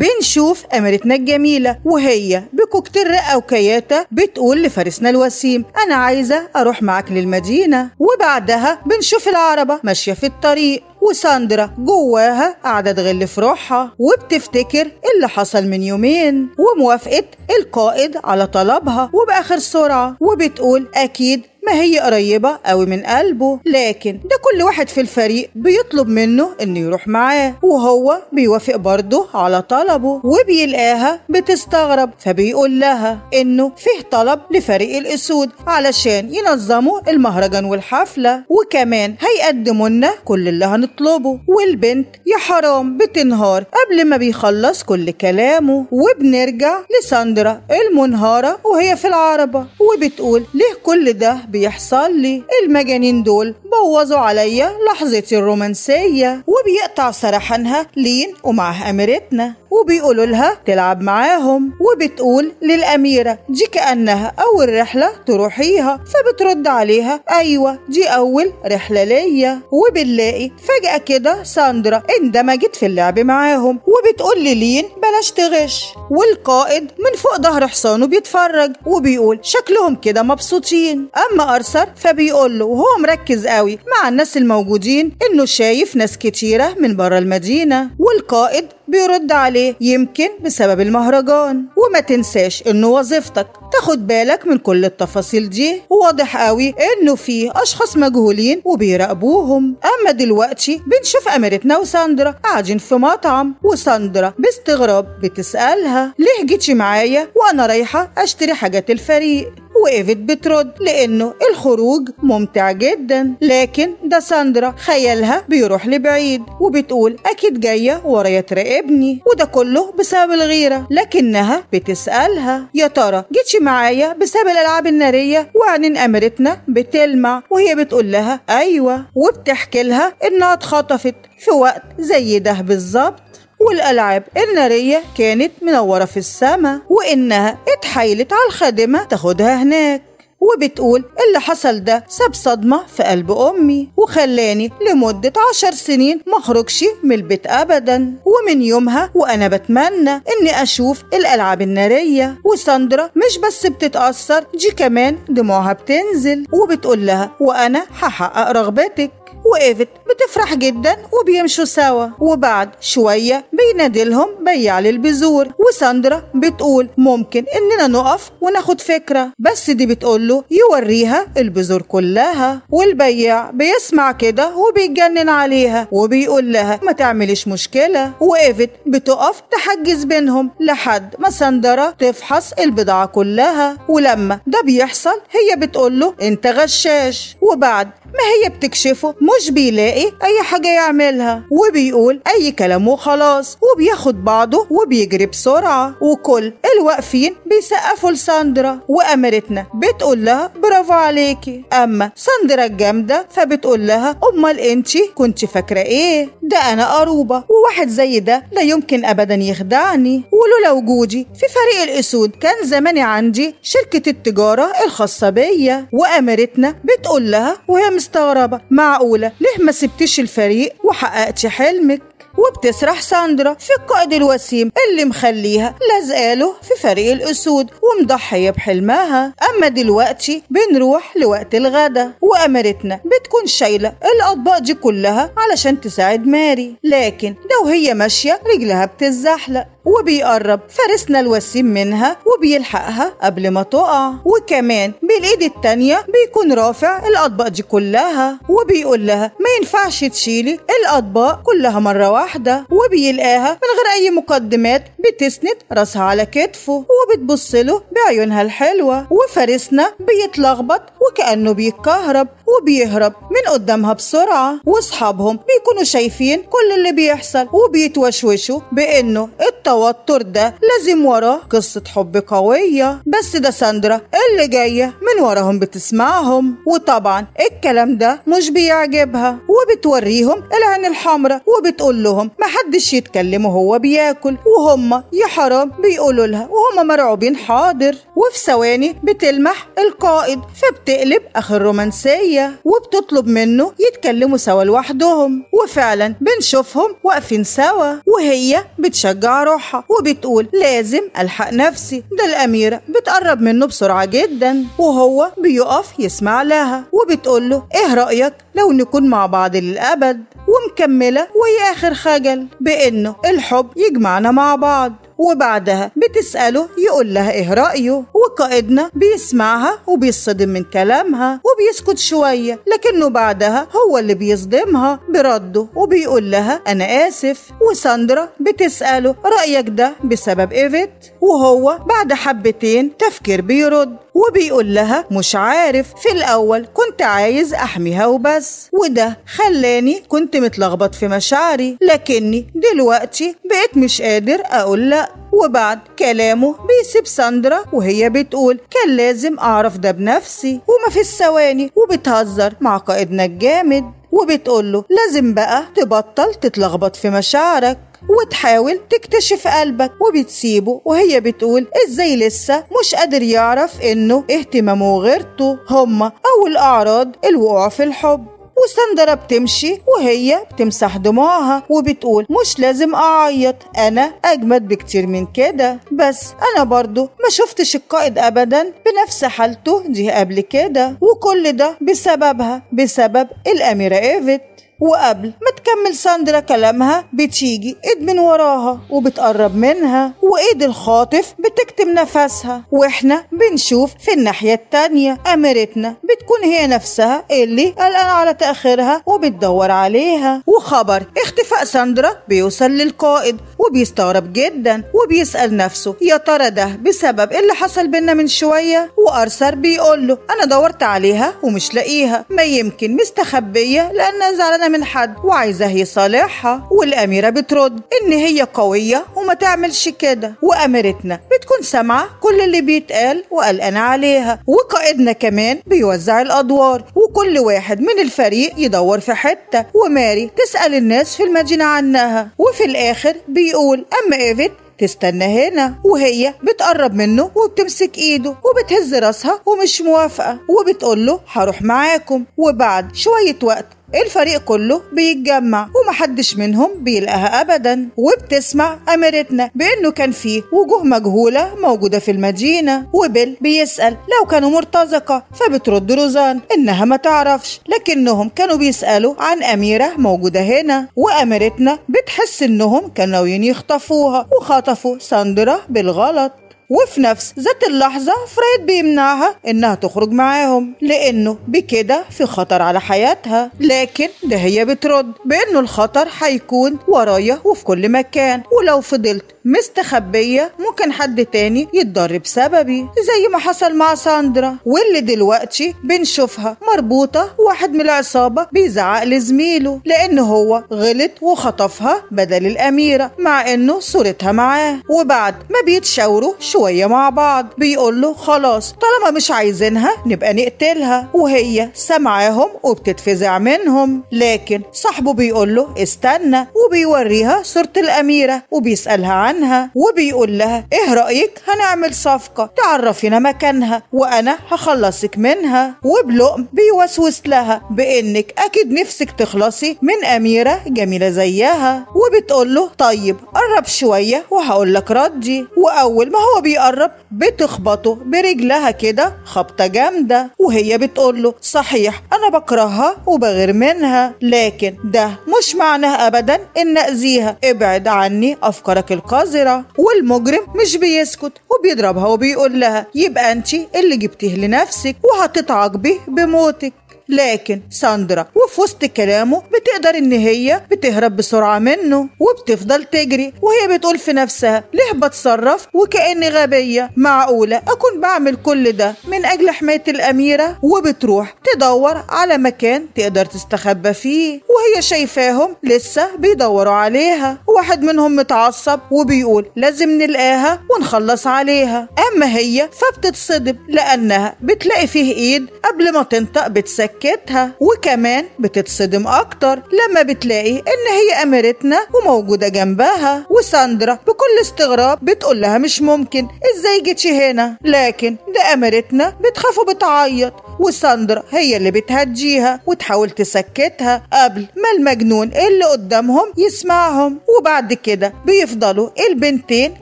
بنشوف أميرتنا الجميلة وهي بكوكتيل رقة وكياتة بتقول لفارسنا الوسيم أنا عايزة أروح معاك للمدينة وبعدها بنشوف العربة ماشية في الطريق وساندرا جواها قاعدة تغل في روحها وبتفتكر إيه اللي حصل من يومين وموافقة القائد على طلبها وبآخر سرعة وبتقول أكيد ما هي قريبة قوي من قلبه لكن ده كل واحد في الفريق بيطلب منه انه يروح معاه وهو بيوافق برضه على طلبه وبيلقاها بتستغرب فبيقول لها انه فيه طلب لفريق الاسود علشان ينظموا المهرجان والحفلة وكمان هيقدموا لنا كل اللي هنطلبه بيطلبه والبنت يا حرام بتنهار قبل ما بيخلص كل كلامه وبنرجع لساندرا المنهارة وهي في العربة وبتقول ليه كل ده بيحصل لي المجانين دول بوظوا عليا لحظتي الرومانسية وبيقطع سرحانها لين ومعها أميرتنا وبيقولوا لها تلعب معاهم وبتقول للأميرة دي كأنها أول رحلة تروحيها فبترد عليها أيوة دي أول رحلة ليا وبنلاقي فجأة فجأة كده ساندرا اندمجت في اللعب معاهم وبتقول للين بلاش تغش والقائد من فوق ظهر حصانه بيتفرج وبيقول شكلهم كده مبسوطين أما أرثر فبيقول له وهو مركز قوي مع الناس الموجودين إنه شايف ناس كتيرة من بره المدينة والقائد بيرد عليه يمكن بسبب المهرجان وما تنساش انه وظيفتك تاخد بالك من كل التفاصيل دي واضح قوي انه في اشخاص مجهولين وبيراقبوهم اما دلوقتي ماشي بنشوف أميرتنا وساندرا قاعدين في مطعم وساندرا باستغراب بتسألها ليه جيتي معايا وأنا رايحة أشتري حاجات الفريق وقفت بترد لأنه الخروج ممتع جدا لكن ده ساندرا خيالها بيروح لبعيد وبتقول أكيد جاية ورايا تراقبني وده كله بسبب الغيرة لكنها بتسألها يا ترى جيتش معايا بسبب الألعاب النارية وعنين أميرتنا بتلمع وهي بتقول لها أيوة وبتحكي لها إنها اتخطفت في وقت زي ده بالظبط والألعاب النارية كانت منورة في السماء وإنها اتحايلت على الخادمة تاخدها هناك وبتقول اللي حصل ده ساب صدمة في قلب أمي وخلاني لمدة عشر سنين مخرجش من البيت أبدا ومن يومها وأنا بتمنى إني أشوف الألعاب النارية وساندرا مش بس بتتأثر دي كمان دموعها بتنزل وبتقول لها وأنا هحقق رغبتك وإيفت بتفرح جدا وبيمشوا سوا وبعد شوية بينادلهم بياع للبذور وساندرا بتقول ممكن إننا نقف وناخد فكرة بس دي بتقوله يوريها البذور كلها والبياع بيسمع كده وبيتجنن عليها وبيقول لها ما تعمليش مشكلة وإيفت بتقف تحجز بينهم لحد ما ساندرا تفحص البضاعة كلها ولما ده بيحصل هي بتقول له انت غشاش وبعد ما هي بتكشفه مش بيلاقي أي حاجة يعملها وبيقول أي كلام وخلاص وبياخد بعضه وبيجري بسرعة وكل الواقفين بيسقفوا لساندرا وأميرتنا بتقول لها برافو عليكي أما ساندرا الجامدة فبتقول لها أمال أنتي كنت فاكرة إيه ده أنا قروبة وواحد زي ده لا يمكن أبدا يخدعني ولولا وجودي في فريق الأسود كان زماني عندي شركة التجارة الخاصة بيا وأميرتنا بتقول لها وهي مستغربة معقولة ليه ما سبتش الفريق وحققتي حلمك وبتسرح ساندرا في القائد الوسيم اللي مخليها لازقاله في فريق الأسود ومضحية بحلمها أما دلوقتي بنروح لوقت الغدا وأميرتنا بتكون شايلة الأطباق دي كلها علشان تساعد ماري لكن لو هي ماشية رجلها بتزحلق وبيقرب فرسنا الوسيم منها وبيلحقها قبل ما تقع وكمان بالايد التانية بيكون رافع الاطباق دي كلها وبيقول لها ما ينفعش تشيلي الاطباق كلها مرة واحدة وبيلقاها من غير اي مقدمات بتسند راسها على كتفه وبتبص له بعيونها الحلوة وفارسنا بيتلخبط وكأنه بيتكهرب وبيهرب من قدامها بسرعة واصحابهم بيكونوا شايفين كل اللي بيحصل وبيتوشوشوا بانه التوتر ده لازم وراه قصة حب قوية بس ده ساندرا اللي جاية من وراهم بتسمعهم وطبعا الكلام ده مش بيعجبها وبتوريهم العين الحمراء وبتقول لهم محدش يتكلم وهو بياكل وهم يا حرام بيقولوا لها وهم مرعوبين حاضر وفي ثواني بتلمح القائد فبتقلب اخر رومانسية وبتطلب منه يتكلموا سوا لوحدهم وفعلا بنشوفهم واقفين سوا وهي بتشجع روحها بصراحة وبتقول لازم ألحق نفسي ده الأميرة بتقرب منه بسرعة جدا وهو بيقف يسمع لها وبتقول له إيه رأيك لو نكون مع بعض للأبد ومكملة وهي آخر خجل بإنه الحب يجمعنا مع بعض وبعدها بتسأله يقول لها إيه رأيه وقائدنا بيسمعها وبيصدم من كلامها وبيسكت شوية لكنه بعدها هو اللي بيصدمها برده وبيقول لها أنا آسف وساندرا بتسأله رأيك ده بسبب إيفيت وهو بعد حبتين تفكير بيرد وبيقول لها مش عارف في الأول كنت عايز أحميها وبس وده خلاني كنت متلخبط في مشاعري لكني دلوقتي بقيت مش قادر أقول لأ وبعد كلامه بيسيب ساندرا وهي بتقول كان لازم أعرف ده بنفسي وما في الثواني وبتهزر مع قائدنا الجامد وبتقول له لازم بقى تبطل تتلخبط في مشاعرك وتحاول تكتشف قلبك وبتسيبه وهي بتقول ازاي لسه مش قادر يعرف انه اهتمامه وغيرته هما اول اعراض الوقوع في الحب وسندرة بتمشي وهي بتمسح دموعها وبتقول مش لازم أعيط أنا أجمد بكتير من كده بس أنا برضو ما شفتش القائد أبدا بنفس حالته دي قبل كده وكل ده بسببها بسبب الأميرة إيفيت وقبل ما تكمل ساندرا كلامها بتيجي ايد من وراها وبتقرب منها وايد الخاطف بتكتم نفسها واحنا بنشوف في الناحية التانية اميرتنا بتكون هي نفسها اللي قلقانة على تأخيرها وبتدور عليها وخبر اختفاء ساندرا بيوصل للقائد وبيستغرب جدا وبيسأل نفسه يا ترى ده بسبب اللي حصل بينا من شوية وأرثر بيقول له أنا دورت عليها ومش لاقيها ما يمكن مستخبية لأنها زعلانة من حد وعايزة يصالحها والأميرة بترد إن هي قوية وما تعملش كده وأميرتنا بتكون سامعة كل اللي بيتقال وقلقانة عليها وقائدنا كمان بيوزع الأدوار وكل واحد من الفريق يدور في حتة وماري تسأل الناس في المدينة عنها وفي الآخر بيقول أما إيفيت تستنى هنا وهي بتقرب منه وبتمسك ايده وبتهز راسها ومش موافقه وبتقول له هروح معاكم وبعد شويه وقت الفريق كله بيتجمع ومحدش منهم بيلقاها ابدا وبتسمع اميرتنا بانه كان فيه وجوه مجهوله موجوده في المدينه وبيل بيسال لو كانوا مرتزقه فبترد روزان انها ما تعرفش لكنهم كانوا بيسالوا عن اميره موجوده هنا واميرتنا بتحس انهم كانوا ناويين يخطفوها وخطفوا ساندرا بالغلط وفي نفس ذات اللحظة فريد بيمنعها إنها تخرج معاهم لأنه بكده في خطر على حياتها لكن ده هي بترد بإنه الخطر هيكون ورايا وفي كل مكان ولو فضلت مستخبية ممكن حد تاني يتضر بسببي زي ما حصل مع ساندرا واللي دلوقتي بنشوفها مربوطة واحد من العصابة بيزعق لزميله لأن هو غلط وخطفها بدل الأميرة مع إنه صورتها معاه وبعد ما بيتشاوروا شو شوية مع بعض بيقول له خلاص طالما مش عايزينها نبقى نقتلها وهي سامعاهم وبتتفزع منهم لكن صاحبه بيقول له استنى وبيوريها صورة الأميرة وبيسألها عنها وبيقول لها إيه رأيك هنعمل صفقة تعرفينا مكانها وأنا هخلصك منها وبلقم بيوسوس لها بإنك أكيد نفسك تخلصي من أميرة جميلة زيها وبتقول له طيب قرب شوية وهقول لك ردي وأول ما هو بي بيقرب بتخبطه برجلها كده خبطة جامدة وهي بتقول له صحيح أنا بكرهها وبغير منها لكن ده مش معناه أبدا إن أذيها ابعد عني أفكارك القذرة والمجرم مش بيسكت وبيضربها وبيقول لها يبقى أنت اللي جبتيه لنفسك وهتتعاقبي بموتك لكن ساندرا وفي وسط كلامه بتقدر ان هي بتهرب بسرعه منه وبتفضل تجري وهي بتقول في نفسها ليه بتصرف وكاني غبيه معقوله اكون بعمل كل ده من اجل حمايه الاميره وبتروح تدور على مكان تقدر تستخبى فيه وهي شايفاهم لسه بيدوروا عليها واحد منهم متعصب وبيقول لازم نلقاها ونخلص عليها اما هي فبتتصدم لانها بتلاقي فيه ايد قبل ما تنطق بتسكت سكتها وكمان بتتصدم أكتر لما بتلاقي إن هي أميرتنا وموجودة جنبها وساندرا بكل استغراب بتقول لها مش ممكن إزاي جيتي هنا لكن ده أميرتنا بتخاف وبتعيط وساندرا هي اللي بتهديها وتحاول تسكتها قبل ما المجنون اللي قدامهم يسمعهم وبعد كده بيفضلوا البنتين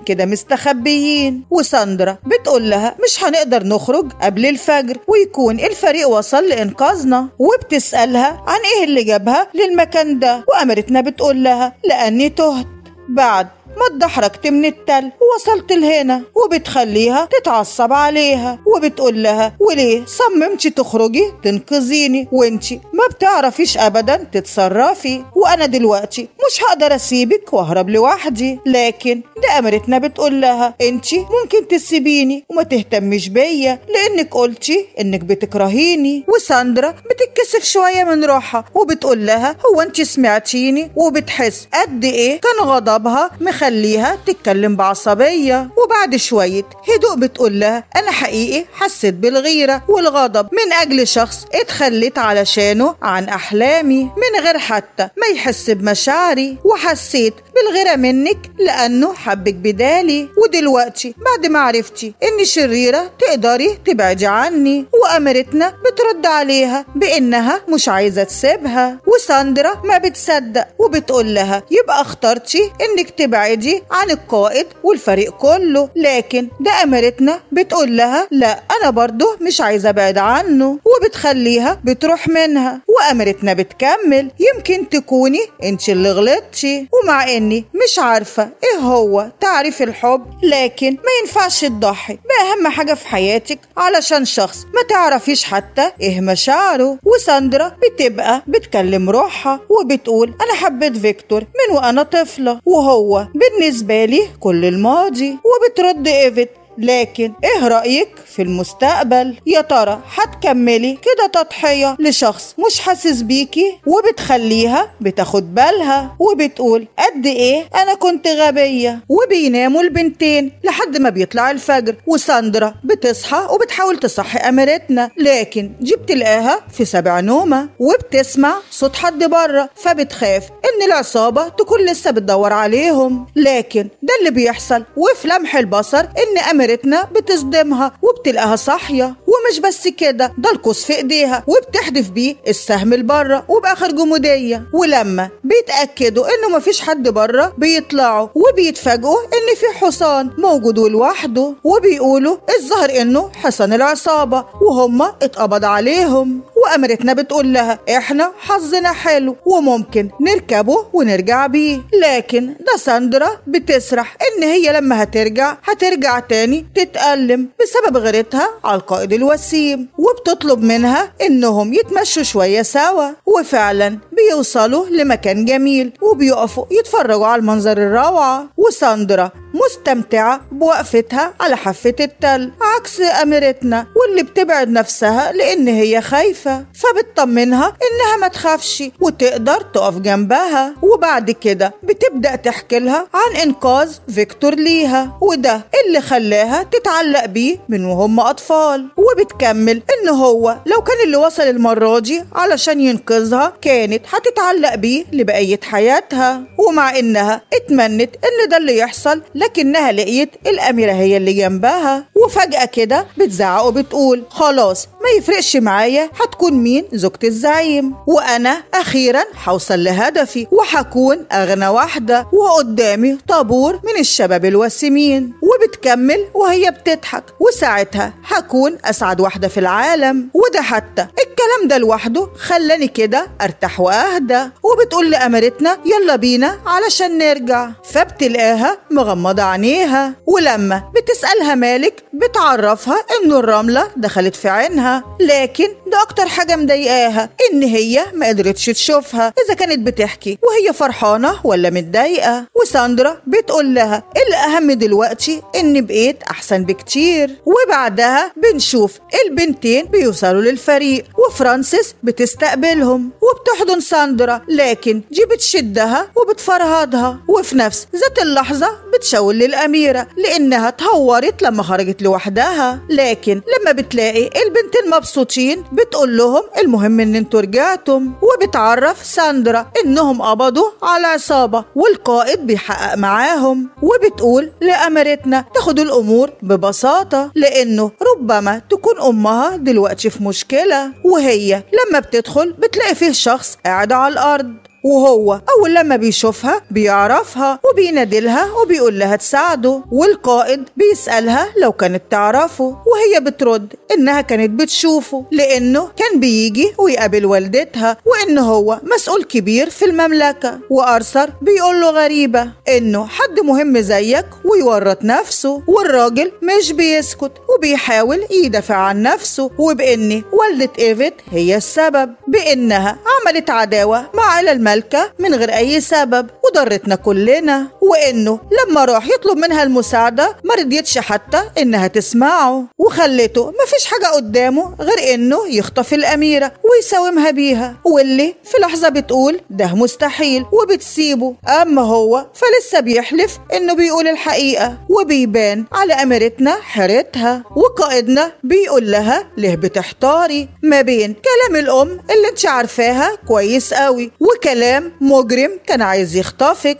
كده مستخبيين وساندرا بتقول لها مش هنقدر نخرج قبل الفجر ويكون الفريق وصل لإنقاذنا حظنا وبتسألها عن إيه اللي جابها للمكان ده وأمرتنا بتقول لها لأني تهت بعد ما اتدحرجت من التل ووصلت لهنا وبتخليها تتعصب عليها وبتقول لها وليه صممتي تخرجي تنقذيني وانتي ما بتعرفيش ابدا تتصرفي وانا دلوقتي مش هقدر اسيبك واهرب لوحدي لكن ده قامرتنا بتقول لها انتي ممكن تسيبيني وما تهتمش بيا لانك قلتي انك بتكرهيني وساندرا بتتكسف شويه من روحها وبتقول لها هو انتي سمعتيني وبتحس قد ايه كان غضبها مخليها تتكلم بعصبيه وبعد شويه هدوء بتقول لها انا حقيقي حسيت بالغيره والغضب من اجل شخص اتخليت علشانه عن احلامي من غير حتى ما يحس بمشاعري وحسيت بالغيرة منك لأنه حبك بدالي ودلوقتي بعد ما عرفتي إني شريرة تقدري تبعدي عني وأمرتنا بترد عليها بإنها مش عايزة تسيبها وساندرا ما بتصدق وبتقول لها يبقى اخترتي إنك تبعدي عن القائد والفريق كله لكن ده أمرتنا بتقول لها لا أنا برضه مش عايزة أبعد عنه وبتخليها بتروح منها وأمرتنا بتكمل يمكن تكوني أنت اللي غلطتي ومع إن عني مش عارفة ايه هو تعريف الحب لكن ما ينفعش تضحي بأهم حاجة في حياتك علشان شخص ما تعرفيش حتى ايه مشاعره وساندرا بتبقى بتكلم روحها وبتقول انا حبيت فيكتور من وانا طفلة وهو بالنسبة لي كل الماضي وبترد ايفت لكن ايه رأيك في المستقبل يا ترى هتكملي كده تضحية لشخص مش حاسس بيكي وبتخليها بتاخد بالها وبتقول قد ايه انا كنت غبية وبيناموا البنتين لحد ما بيطلع الفجر وساندرا بتصحى وبتحاول تصحي اميرتنا لكن دي بتلاقيها في سبع نومة وبتسمع صوت حد بره فبتخاف ان العصابة تكون لسه بتدور عليهم لكن ده اللي بيحصل وفي لمح البصر ان اميرتنا مديرتنا بتصدمها وبتلاقيها صاحيه ومش بس كده ده القوس في ايديها وبتحدف بيه السهم لبره وباخر جموديه ولما بيتاكدوا انه مفيش حد بره بيطلعوا وبيتفاجئوا ان في حصان موجود ولوحده وبيقولوا الظاهر انه حصان العصابه وهم اتقبض عليهم وامرتنا بتقول لها احنا حظنا حلو وممكن نركبه ونرجع بيه لكن ده ساندرا بتسرح ان هي لما هترجع هترجع تاني تتألم بسبب غيرتها على القائد الوسيم وبتطلب منها إنهم يتمشوا شوية سوا وفعلا بيوصلوا لمكان جميل وبيقفوا يتفرجوا على المنظر الروعة وساندرا مستمتعة بوقفتها على حافة التل عكس أميرتنا واللي بتبعد نفسها لأن هي خايفة فبتطمنها إنها ما تخافش وتقدر تقف جنبها وبعد كده بتبدأ تحكي لها عن إنقاذ فيكتور ليها وده اللي خلاها معاها تتعلق بيه من وهم أطفال وبتكمل إن هو لو كان اللي وصل المرة دي علشان ينقذها كانت هتتعلق بيه لبقية حياتها ومع إنها اتمنت إن ده اللي يحصل لكنها لقيت الأميرة هي اللي جنبها وفجأة كده بتزعق وبتقول خلاص ما يفرقش معايا هتكون مين زوجة الزعيم وأنا أخيرا هوصل لهدفي وهكون أغنى واحدة وقدامي طابور من الشباب الوسيمين وبتكمل وهي بتضحك وساعتها هكون أسعد واحدة في العالم وده حتى الكلام ده لوحده خلاني كده أرتاح وأهدى وبتقول لأميرتنا يلا بينا علشان نرجع فبتلاقيها مغمضة عينيها ولما بتسألها مالك بتعرفها إن الرملة دخلت في عينها لكن ده أكتر حاجة مضايقاها إن هي ما قدرتش تشوفها إذا كانت بتحكي وهي فرحانة ولا متضايقة وساندرا بتقول لها الأهم دلوقتي إن بقيت البيت أحسن بكتير وبعدها بنشوف البنتين بيوصلوا للفريق وفرانسيس بتستقبلهم وبتحضن ساندرا لكن دي بتشدها وبتفرهدها وفي نفس ذات اللحظة بتشاور للأميرة لأنها اتهورت لما خرجت لوحدها لكن لما بتلاقي البنتين مبسوطين بتقول لهم المهم إن انتوا رجعتم وبتعرف ساندرا إنهم قبضوا على عصابة والقائد بيحقق معاهم وبتقول لأميرتنا تاخد الأمور الأمور ببساطة لأنه ربما تكون أمها دلوقتي في مشكلة وهي لما بتدخل بتلاقي فيه شخص قاعد على الأرض وهو أول لما بيشوفها بيعرفها وبينادلها وبيقول لها تساعده والقائد بيسألها لو كانت تعرفه وهي بترد إنها كانت بتشوفه لأنه كان بيجي ويقابل والدتها وإن هو مسؤول كبير في المملكة وأرثر بيقول له غريبة إنه حد مهم زيك ويورط نفسه والراجل مش بيسكت وبيحاول يدافع عن نفسه وبإن والدة إيفيت هي السبب بإنها عملت عداوة مع الملكة الملكة من غير أي سبب وضرتنا كلنا وإنه لما راح يطلب منها المساعدة ما رضيتش حتى إنها تسمعه وخلته مفيش حاجة قدامه غير إنه يخطف الأميرة ويساومها بيها واللي في لحظة بتقول ده مستحيل وبتسيبه أما هو فلسه بيحلف إنه بيقول الحقيقة وبيبان على أميرتنا حيرتها وقائدنا بيقول لها ليه بتحتاري ما بين كلام الأم اللي انت عارفاها كويس قوي وكلام كلام مجرم كان عايز يخطفك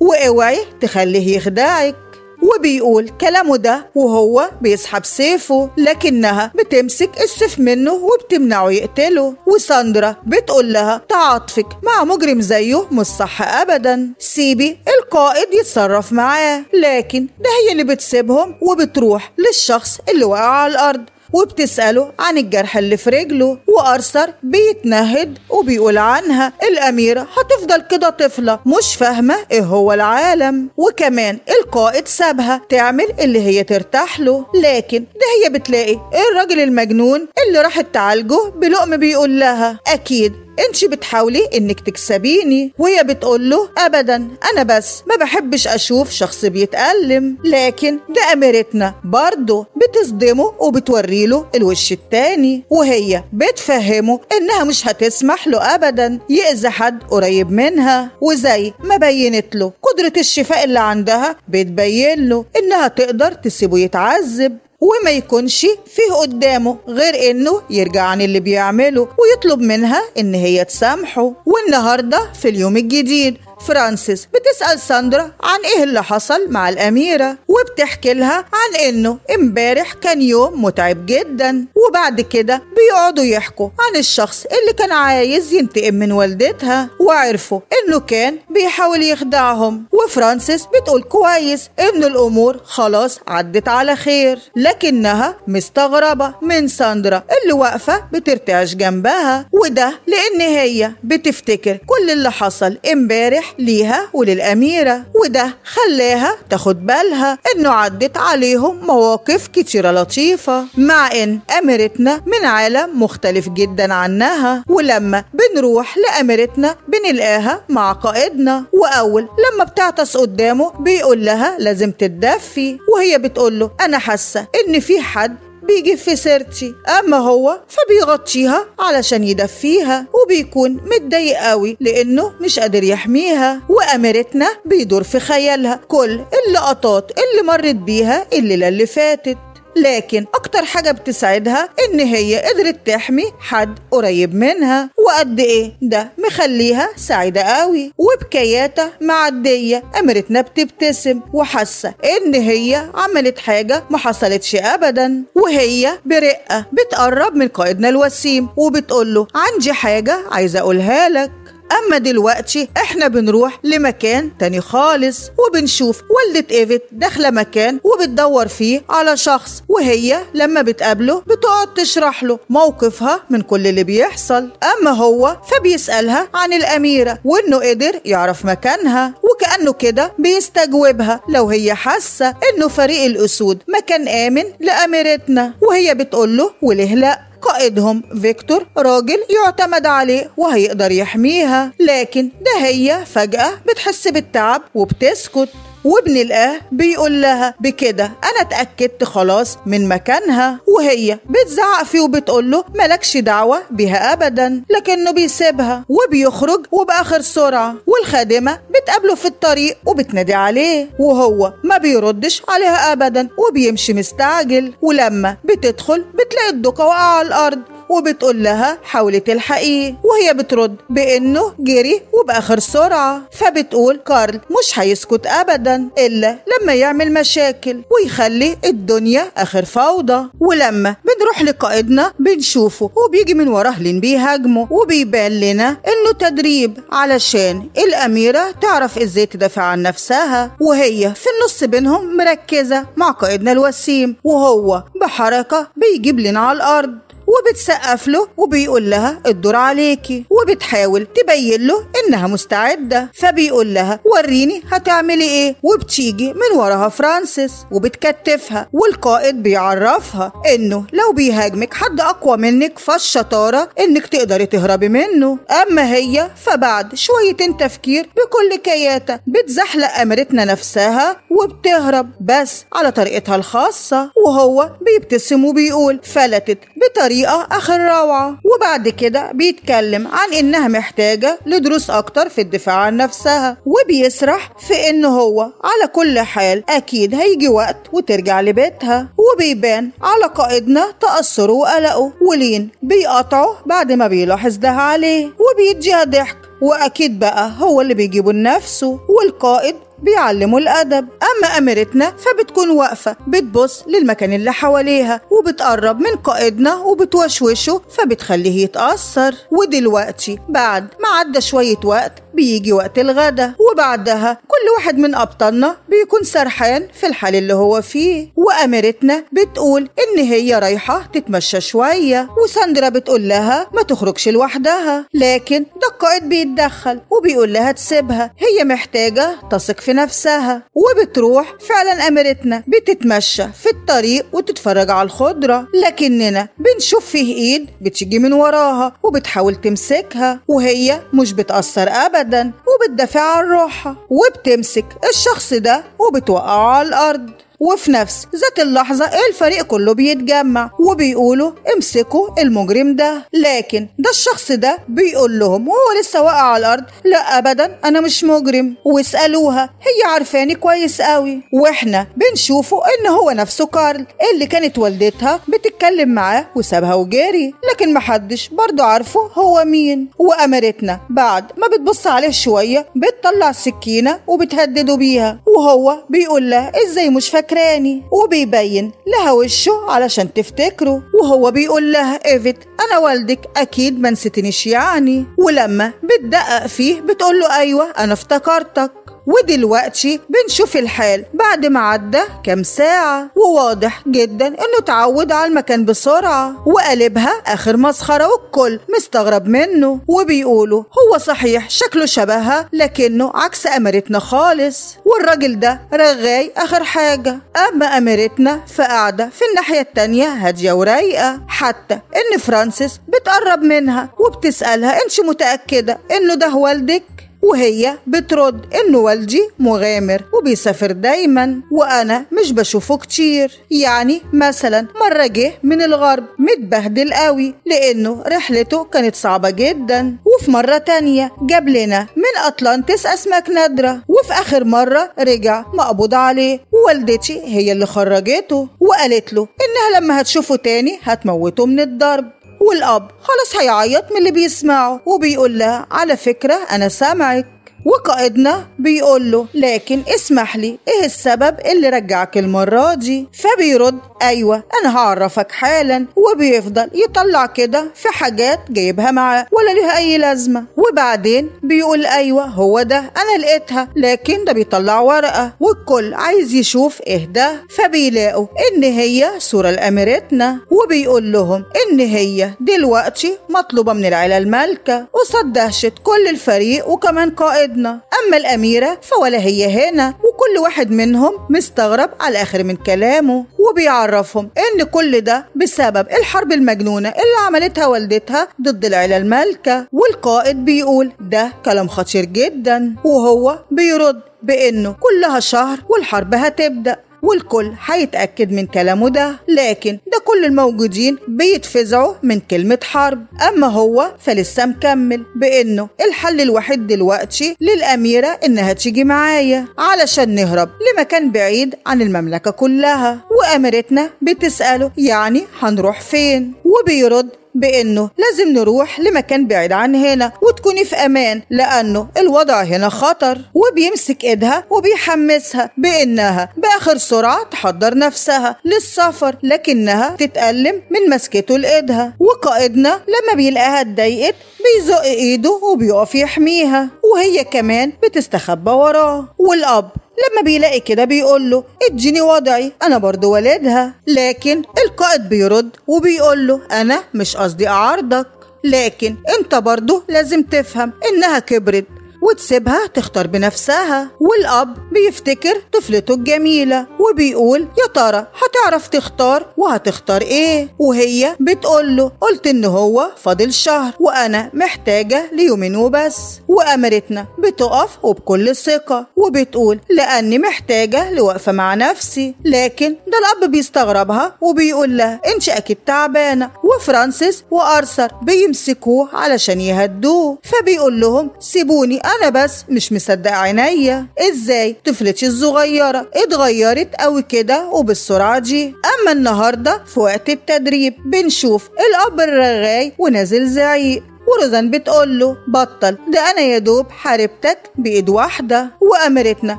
واوعي تخليه يخدعك وبيقول كلامه ده وهو بيسحب سيفه لكنها بتمسك السيف منه وبتمنعه يقتله وساندرا بتقول لها تعاطفك مع مجرم زيه مش صح ابدا سيبي القائد يتصرف معاه لكن ده هي اللي بتسيبهم وبتروح للشخص اللي وقع على الارض وبتسأله عن الجرح اللي في رجله وأرثر بيتنهد وبيقول عنها الأميرة هتفضل كده طفلة مش فاهمة إيه هو العالم وكمان القائد سابها تعمل اللي هي ترتاح له لكن ده هي بتلاقي إيه الراجل المجنون اللي راح تعالجه بلقم بيقول لها أكيد انت بتحاولي انك تكسبيني وهي بتقول له ابدا انا بس ما بحبش اشوف شخص بيتألم لكن ده اميرتنا برضه بتصدمه وبتوريله الوش التاني وهي بتفهمه انها مش هتسمح له ابدا يأذي حد قريب منها وزي ما بينت له قدرة الشفاء اللي عندها بتبين له انها تقدر تسيبه يتعذب وما يكونش فيه قدامه غير انه يرجع عن اللي بيعمله ويطلب منها ان هي تسامحه والنهارده في اليوم الجديد فرانسيس بتسأل ساندرا عن إيه اللي حصل مع الأميرة وبتحكي لها عن إنه إمبارح كان يوم متعب جدا وبعد كده بيقعدوا يحكوا عن الشخص اللي كان عايز ينتقم من والدتها وعرفوا إنه كان بيحاول يخدعهم وفرانسيس بتقول كويس إن الأمور خلاص عدت على خير لكنها مستغربة من ساندرا اللي واقفة بترتعش جنبها وده لأن هي بتفتكر كل اللي حصل إمبارح ليها وللأميرة وده خلاها تاخد بالها إنه عدت عليهم مواقف كتيرة لطيفة مع إن أميرتنا من عالم مختلف جدا عنها ولما بنروح لأميرتنا بنلقاها مع قائدنا وأول لما بتعطس قدامه بيقول لها لازم تتدفي وهي بتقول له أنا حاسة إن في حد بيجي في سيرتي أما هو فبيغطيها علشان يدفيها وبيكون متضايق قوي لأنه مش قادر يحميها وأميرتنا بيدور في خيالها كل اللقطات اللي مرت بيها الليلة اللي فاتت لكن أكتر حاجة بتسعدها إن هي قدرت تحمي حد قريب منها وقد إيه ده مخليها سعيدة قوي وبكياتة معدية أمرتنا بتبتسم وحاسة إن هي عملت حاجة ما حصلتش أبدا وهي برقة بتقرب من قائدنا الوسيم وبتقول له عندي حاجة عايزة أقولها لك اما دلوقتي احنا بنروح لمكان تاني خالص وبنشوف والدة ايفت داخله مكان وبتدور فيه على شخص وهي لما بتقابله بتقعد تشرح له موقفها من كل اللي بيحصل اما هو فبيسالها عن الاميره وانه قدر يعرف مكانها وكانه كده بيستجوبها لو هي حاسه انه فريق الاسود مكان امن لاميرتنا وهي بتقول له وليه لا قائدهم فيكتور راجل يعتمد عليه وهيقدر يحميها لكن ده هي فجأة بتحس بالتعب وبتسكت وابن الاه بيقول لها بكده انا اتاكدت خلاص من مكانها وهي بتزعق فيه وبتقول له مالكش دعوه بها ابدا لكنه بيسيبها وبيخرج وباخر سرعه والخادمه بتقابله في الطريق وبتنادي عليه وهو ما بيردش عليها ابدا وبيمشي مستعجل ولما بتدخل بتلاقي الدقه واقعه على الارض وبتقول لها حاولي تلحقيه وهي بترد بانه جري وباخر سرعه فبتقول كارل مش هيسكت ابدا الا لما يعمل مشاكل ويخلي الدنيا اخر فوضى ولما بنروح لقائدنا بنشوفه وبيجي من وراه لين بيهاجمه وبيبان لنا انه تدريب علشان الاميره تعرف ازاي تدافع عن نفسها وهي في النص بينهم مركزه مع قائدنا الوسيم وهو بحركه بيجيب لنا على الارض وبتسقف له وبيقول لها الدور عليكي وبتحاول تبين له انها مستعده فبيقول لها وريني هتعملي ايه وبتيجي من وراها فرانسيس وبتكتفها والقائد بيعرفها انه لو بيهاجمك حد اقوى منك فالشطاره انك تقدري تهربي منه اما هي فبعد شويتين تفكير بكل كياته بتزحلق اميرتنا نفسها وبتهرب بس على طريقتها الخاصه وهو بيبتسم وبيقول فلتت بطريقه بطريقة آخر روعة وبعد كده بيتكلم عن إنها محتاجة لدروس أكتر في الدفاع عن نفسها وبيسرح في إن هو على كل حال أكيد هيجي وقت وترجع لبيتها وبيبان على قائدنا تأثره وقلقه ولين بيقطعه بعد ما بيلاحظ ده عليه وبيديها ضحك وأكيد بقى هو اللي بيجيبه لنفسه والقائد بيعلموا الأدب أما أميرتنا فبتكون واقفة بتبص للمكان اللي حواليها وبتقرب من قائدنا وبتوشوشه فبتخليه يتأثر ودلوقتي بعد ما عدى شوية وقت بيجي وقت الغدا وبعدها كل واحد من أبطالنا بيكون سرحان في الحال اللي هو فيه وأميرتنا بتقول إن هي رايحة تتمشى شوية وساندرا بتقول لها ما تخرجش لوحدها لكن ده القائد بيتدخل وبيقول لها تسيبها هي محتاجة تثق في نفسها وبتروح فعلا أميرتنا بتتمشى في الطريق وتتفرج على الخضرة لكننا بنشوف فيه إيد بتيجي من وراها وبتحاول تمسكها وهي مش بتأثر أبدا أبدا وبتدافع عن روحها وبتمسك الشخص ده وبتوقعه على الأرض وفي نفس ذات اللحظة الفريق كله بيتجمع وبيقولوا امسكوا المجرم ده لكن ده الشخص ده بيقول لهم وهو لسه واقع على الأرض لا أبدا أنا مش مجرم واسألوها هي عارفاني كويس قوي واحنا بنشوفه إن هو نفسه كارل اللي كانت والدتها بتتكلم معاه وسابها وجاري لكن محدش برضه عارفه هو مين وأمرتنا بعد ما بتبص عليه شوية بتطلع سكينة وبتهدده بيها وهو بيقول لها إزاي مش فاكر فاكراني وبيبين لها وشه علشان تفتكره وهو بيقول لها ايفيت انا والدك اكيد ما نسيتنيش يعني ولما بتدقق فيه بتقول له ايوه انا افتكرتك ودلوقتي بنشوف الحال بعد ما عدى كام ساعة وواضح جدا انه اتعود على المكان بسرعة وقلبها اخر مسخرة والكل مستغرب منه وبيقولوا هو صحيح شكله شبهها لكنه عكس اميرتنا خالص والراجل ده رغاي اخر حاجة اما اميرتنا فقاعدة في الناحية التانية هادية ورايقة حتى ان فرانسيس بتقرب منها وبتسألها انش متأكدة انه ده والدك وهي بترد إنه والدي مغامر وبيسافر دايما وأنا مش بشوفه كتير يعني مثلا مرة جه من الغرب متبهدل قوي لأنه رحلته كانت صعبة جدا وفي مرة تانية جاب لنا من أطلانتس أسماك نادرة وفي آخر مرة رجع مقبوض عليه ووالدتي هي اللي خرجته وقالت له إنها لما هتشوفه تاني هتموته من الضرب والأب خلاص هيعيط من اللي بيسمعه وبيقول لها على فكرة أنا سامعك وقائدنا بيقول له لكن اسمح لي ايه السبب اللي رجعك المرة دي فبيرد ايوه انا هعرفك حالا وبيفضل يطلع كده في حاجات جايبها معاه ولا ليها اي لازمة وبعدين بيقول ايوه هو ده انا لقيتها لكن ده بيطلع ورقة والكل عايز يشوف ايه ده فبيلاقوا ان هي صورة لاميرتنا وبيقول لهم ان هي دلوقتي مطلوبة من العيلة المالكة قصاد دهشة كل الفريق وكمان قائد ولدنا أما الأميرة فولا هي هنا وكل واحد منهم مستغرب على آخر من كلامه وبيعرفهم إن كل ده بسبب الحرب المجنونة اللي عملتها والدتها ضد العيلة المالكة والقائد بيقول ده كلام خطير جدا وهو بيرد بإنه كلها شهر والحرب هتبدأ والكل هيتأكد من كلامه ده لكن ده كل الموجودين بيتفزعوا من كلمة حرب أما هو فلسه مكمل بإنه الحل الوحيد دلوقتي للأميرة إنها تيجي معايا علشان نهرب لمكان بعيد عن المملكة كلها وأميرتنا بتسأله يعني هنروح فين وبيرد بانه لازم نروح لمكان بعيد عن هنا وتكوني في امان لانه الوضع هنا خطر وبيمسك ايدها وبيحمسها بانها باخر سرعه تحضر نفسها للسفر لكنها تتالم من مسكته لايدها وقائدنا لما بيلاقيها اتضايقت بيزق ايده وبيقف يحميها وهي كمان بتستخبى وراه والأب لما بيلاقي كده بيقول له اديني وضعي انا برضو والدها لكن القائد بيرد وبيقول له انا مش قصدي اعارضك لكن انت برضه لازم تفهم انها كبرت وتسيبها تختار بنفسها والأب بيفتكر طفلته الجميلة وبيقول يا ترى هتعرف تختار وهتختار إيه وهي بتقوله قلت إن هو فاضل شهر وأنا محتاجة ليومين وبس وأمرتنا بتقف وبكل ثقة وبتقول لأني محتاجة لوقفة مع نفسي لكن ده الأب بيستغربها وبيقول لها أنت أكيد تعبانة وفرانسيس وأرثر بيمسكوه علشان يهدوه فبيقول لهم سيبوني انا بس مش مصدق عينيا ازاي طفلتي الصغيره اتغيرت قوي كده وبالسرعه دي اما النهارده في وقت التدريب بنشوف الاب الرغاي ونازل زعيق وروزان بتقول له بطل ده أنا يا دوب حاربتك بإيد واحدة وأمرتنا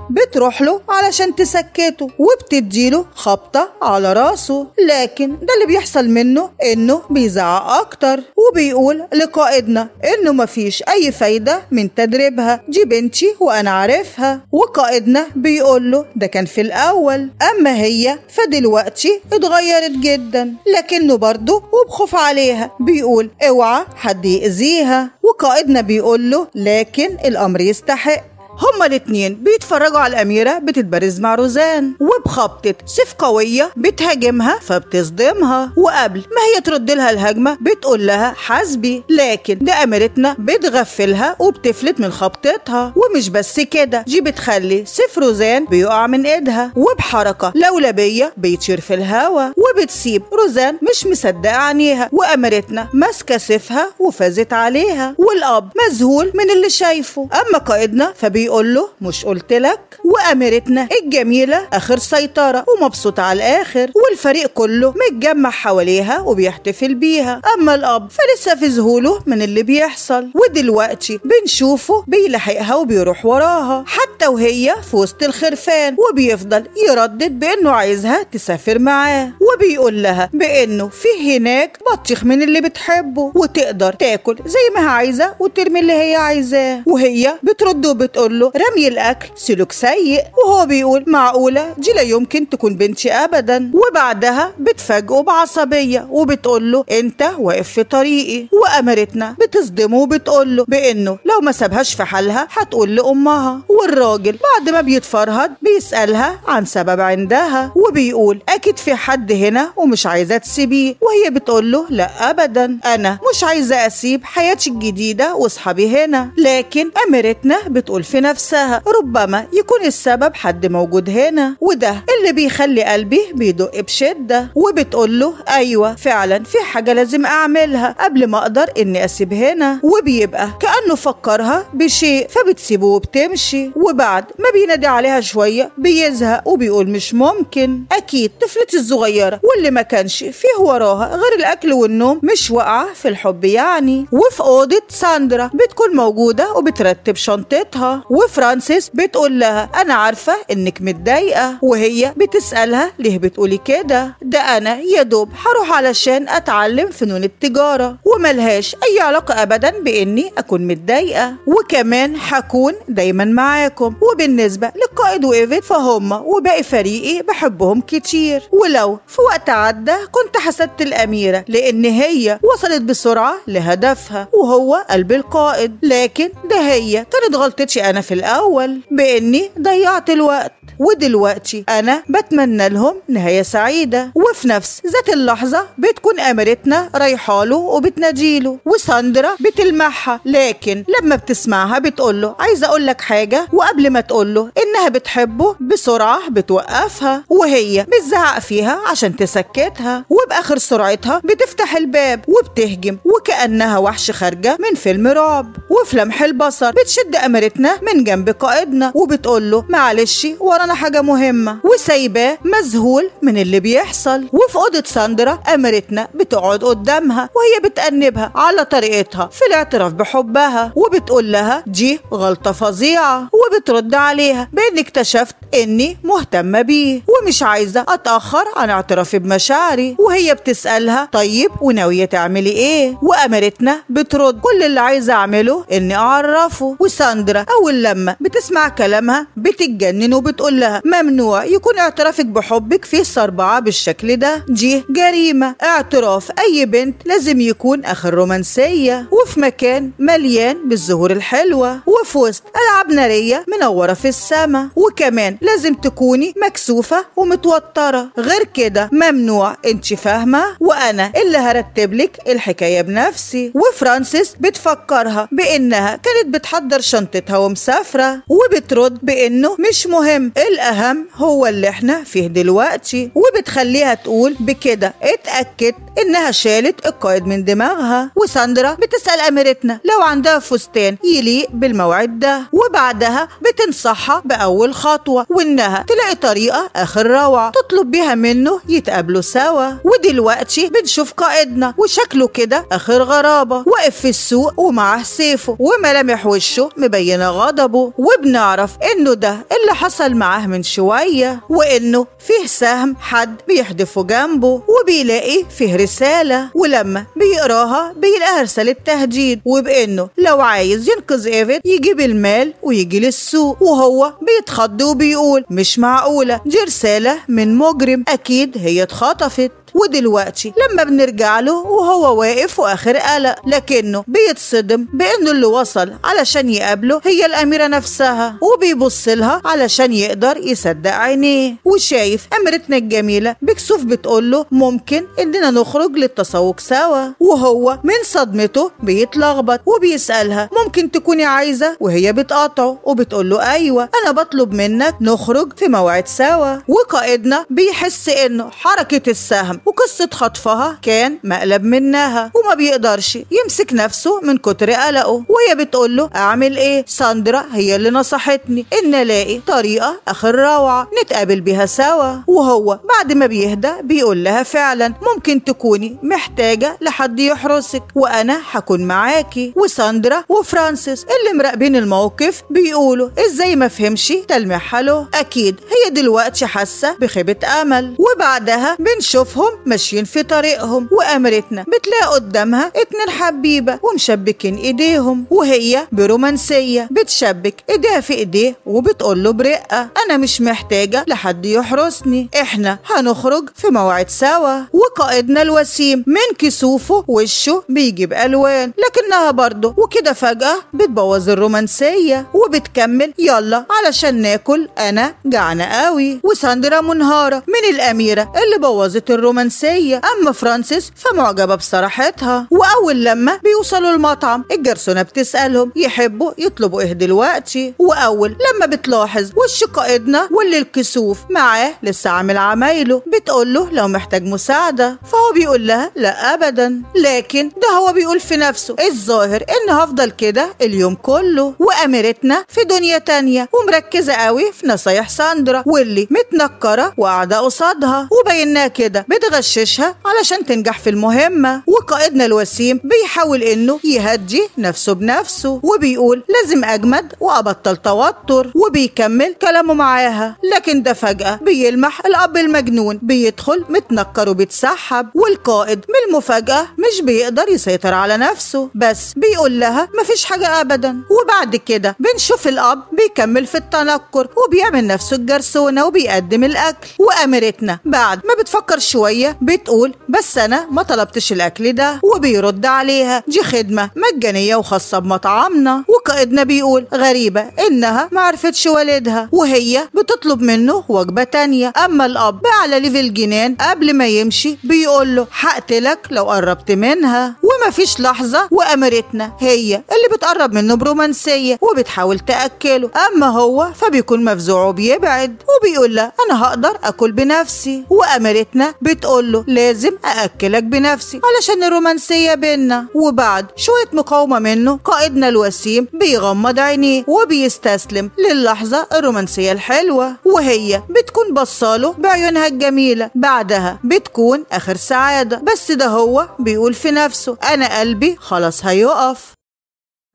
بتروح له علشان تسكته وبتديله خبطة على راسه لكن ده اللي بيحصل منه إنه بيزعق أكتر وبيقول لقائدنا إنه مفيش أي فايدة من تدريبها دي بنتي وأنا عارفها وقائدنا بيقول له ده كان في الأول أما هي فدلوقتي اتغيرت جدا لكنه برضه وبخوف عليها بيقول اوعى حد يأذي تجزيها وقائدنا بيقول له لكن الأمر يستحق هما الاتنين بيتفرجوا على الأميرة بتتبارز مع روزان وبخبطة سيف قوية بتهاجمها فبتصدمها وقبل ما هي ترد لها الهجمة بتقول لها حاسبي لكن ده أميرتنا بتغفلها وبتفلت من خبطتها ومش بس كده دي بتخلي سيف روزان بيقع من ايدها وبحركة لولبية بيطير في الهوا وبتسيب روزان مش مصدقة عينيها وأميرتنا ماسكة سيفها وفازت عليها والأب مذهول من اللي شايفه أما قائدنا فبي بيقول له مش قلت لك واميرتنا الجميله اخر سيطره ومبسوط على الاخر والفريق كله متجمع حواليها وبيحتفل بيها اما الاب فلسه في ذهوله من اللي بيحصل ودلوقتي بنشوفه بيلاحقها وبيروح وراها حتى وهي في وسط الخرفان وبيفضل يردد بانه عايزها تسافر معاه وبيقول لها بانه في هناك بطيخ من اللي بتحبه وتقدر تاكل زي ما هي عايزه وترمي اللي هي عايزاه وهي بترد وبتقول له رمي الاكل سلوك سيء وهو بيقول معقوله دي لا يمكن تكون بنتي ابدا وبعدها بتفاجئه بعصبيه وبتقول له انت واقف في طريقي وامرتنا بتصدمه وبتقول له بانه لو ما سابهاش في حالها هتقول لامها والراجل بعد ما بيتفرهد بيسالها عن سبب عندها وبيقول اكيد في حد هنا ومش عايزه تسيبيه وهي بتقول له لا ابدا انا مش عايزه اسيب حياتي الجديده واصحابي هنا لكن امرتنا بتقول في بنفسها ربما يكون السبب حد موجود هنا وده اللي بيخلي قلبي بيدق بشدة وبتقول له أيوة فعلا في حاجة لازم أعملها قبل ما أقدر إني أسيب هنا وبيبقى كأنه فكرها بشيء فبتسيبه وبتمشي وبعد ما بينادي عليها شوية بيزهق وبيقول مش ممكن أكيد طفلتي الصغيرة واللي ما كانش فيه وراها غير الأكل والنوم مش واقعة في الحب يعني وفي أوضة ساندرا بتكون موجودة وبترتب شنطتها وفرانسيس بتقول لها انا عارفه انك متضايقه وهي بتسالها ليه بتقولي كده ده انا يا دوب هروح علشان اتعلم فنون التجاره وملهاش اي علاقه ابدا باني اكون متضايقه وكمان هكون دايما معاكم وبالنسبه للقائد وايفيت فهم وباقي فريقي بحبهم كتير ولو في وقت عدى كنت حسدت الاميره لان هي وصلت بسرعه لهدفها وهو قلب القائد لكن ده هي كانت غلطتي انا في الأول بإني ضيعت الوقت ودلوقتي أنا بتمنى لهم نهاية سعيدة وفي نفس ذات اللحظة بتكون أميرتنا رايحاله وبتناديله وساندرا بتلمحها لكن لما بتسمعها بتقوله عايزة أقول لك حاجة وقبل ما تقوله إنها بتحبه بسرعة بتوقفها وهي بتزعق فيها عشان تسكتها وبآخر سرعتها بتفتح الباب وبتهجم وكأنها وحش خارجة من فيلم رعب وفي لمح البصر بتشد أميرتنا ما من جنب قائدنا وبتقول له معلش ورانا حاجه مهمه وسايباه مذهول من اللي بيحصل وفي اوضه ساندرا اميرتنا بتقعد قدامها وهي بتأنبها على طريقتها في الاعتراف بحبها وبتقول لها دي غلطه فظيعه بترد عليها بإن اكتشفت إني مهتمة بيه ومش عايزة أتأخر عن اعترافي بمشاعري وهي بتسألها طيب وناوية تعملي إيه وأمرتنا بترد كل اللي عايزة أعمله إني أعرفه وساندرا أول لما بتسمع كلامها بتتجنن وبتقول لها ممنوع يكون اعترافك بحبك فيه سربعة بالشكل ده دي جريمة اعتراف أي بنت لازم يكون آخر رومانسية وفي مكان مليان بالزهور الحلوة وفي وسط ألعاب نارية منورة في السماء وكمان لازم تكوني مكسوفة ومتوترة غير كده ممنوع انت فاهمة وانا اللي هرتب لك الحكاية بنفسي وفرانسيس بتفكرها بانها كانت بتحضر شنطتها ومسافرة وبترد بانه مش مهم الاهم هو اللي احنا فيه دلوقتي وبتخليها تقول بكده اتأكد انها شالت القائد من دماغها وساندرا بتسأل اميرتنا لو عندها فستان يليق بالموعد ده وبعدها بتنصحها بأول خطوة وإنها تلاقي طريقة آخر روعة تطلب بيها منه يتقابلوا سوا ودلوقتي بنشوف قائدنا وشكله كده آخر غرابة واقف في السوق ومعه سيفه وملامح وشه مبينة غضبه وبنعرف إنه ده اللي حصل معاه من شوية وإنه فيه سهم حد بيحدفه جنبه وبيلاقي فيه رسالة ولما بيقراها بيلاقيها رسالة تهديد وبإنه لو عايز ينقذ إيفيد يجيب المال ويجي للسوق السوق وهو بيتخض وبيقول مش معقولة دي رسالة من مجرم أكيد هي اتخطفت ودلوقتي لما بنرجع له وهو واقف واخر قلق لكنه بيتصدم بانه اللي وصل علشان يقابله هي الاميره نفسها وبيبص لها علشان يقدر يصدق عينيه وشايف اميرتنا الجميله بكسوف بتقول له ممكن اننا نخرج للتسوق سوا وهو من صدمته بيتلخبط وبيسالها ممكن تكوني عايزه وهي بتقاطعه وبتقول له ايوه انا بطلب منك نخرج في موعد سوا وقائدنا بيحس انه حركه السهم وقصة خطفها كان مقلب منها وما بيقدرش يمسك نفسه من كتر قلقه وهي بتقول له اعمل ايه ساندرا هي اللي نصحتني ان الاقي طريقة اخر روعة نتقابل بيها سوا وهو بعد ما بيهدى بيقول لها فعلا ممكن تكوني محتاجة لحد يحرسك وانا هكون معاكي وساندرا وفرانسيس اللي مراقبين الموقف بيقولوا ازاي ما فهمش تلميحها له اكيد هي دلوقتي حاسة بخيبة امل وبعدها بنشوفهم وهم ماشيين في طريقهم وأمرتنا بتلاقي قدامها اتنين حبيبة ومشبكين إيديهم وهي برومانسية بتشبك إيديها في إيديه وبتقول له برقة أنا مش محتاجة لحد يحرسني إحنا هنخرج في موعد سوا وقائدنا الوسيم من كسوفه وشه بيجيب ألوان لكنها برضه وكده فجأة بتبوظ الرومانسية وبتكمل يلا علشان ناكل أنا جعانة قوي وساندرا منهارة من الأميرة اللي بوظت الرومانسية رومانسية أما فرانسيس فمعجبة بصراحتها وأول لما بيوصلوا المطعم الجرسونة بتسألهم يحبوا يطلبوا إيه دلوقتي وأول لما بتلاحظ وش قائدنا واللي الكسوف معاه لسه عامل عمايله بتقول له لو محتاج مساعدة فهو بيقول لها لا أبدا لكن ده هو بيقول في نفسه الظاهر إن هفضل كده اليوم كله وأميرتنا في دنيا تانية ومركزة قوي في نصايح ساندرا واللي متنكرة وقاعدة قصادها وبينها كده بتغ بتغششها علشان تنجح في المهمة وقائدنا الوسيم بيحاول انه يهدي نفسه بنفسه وبيقول لازم اجمد وابطل توتر وبيكمل كلامه معاها لكن ده فجأة بيلمح الاب المجنون بيدخل متنكر وبيتسحب والقائد من المفاجأة مش بيقدر يسيطر على نفسه بس بيقول لها مفيش حاجة ابدا وبعد كده بنشوف الاب بيكمل في التنكر وبيعمل نفسه الجرسونة وبيقدم الاكل واميرتنا بعد ما بتفكر شوية العربية بتقول بس أنا ما طلبتش الأكل ده وبيرد عليها دي خدمة مجانية وخاصة بمطعمنا وقائدنا بيقول غريبة إنها ما عرفتش والدها وهي بتطلب منه وجبة تانية أما الأب على ليفل جنان قبل ما يمشي بيقول له هقتلك لو قربت منها ومفيش لحظة وأميرتنا هي اللي بتقرب منه برومانسية وبتحاول تأكله أما هو فبيكون مفزوع وبيبعد وبيقول لها أنا هقدر أكل بنفسي وأميرتنا بتقول تقول له لازم أأكلك بنفسي علشان الرومانسية بينا وبعد شوية مقاومة منه قائدنا الوسيم بيغمض عينيه وبيستسلم للحظة الرومانسية الحلوة وهي بتكون بصاله بعيونها الجميلة بعدها بتكون آخر سعادة بس ده هو بيقول في نفسه أنا قلبي خلاص هيقف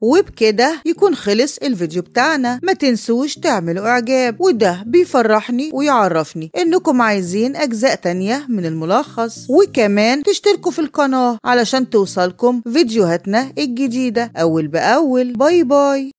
وبكده يكون خلص الفيديو بتاعنا ما تنسوش تعملوا اعجاب وده بيفرحني ويعرفني انكم عايزين اجزاء تانية من الملخص وكمان تشتركوا في القناة علشان توصلكم فيديوهاتنا الجديدة اول باول باي باي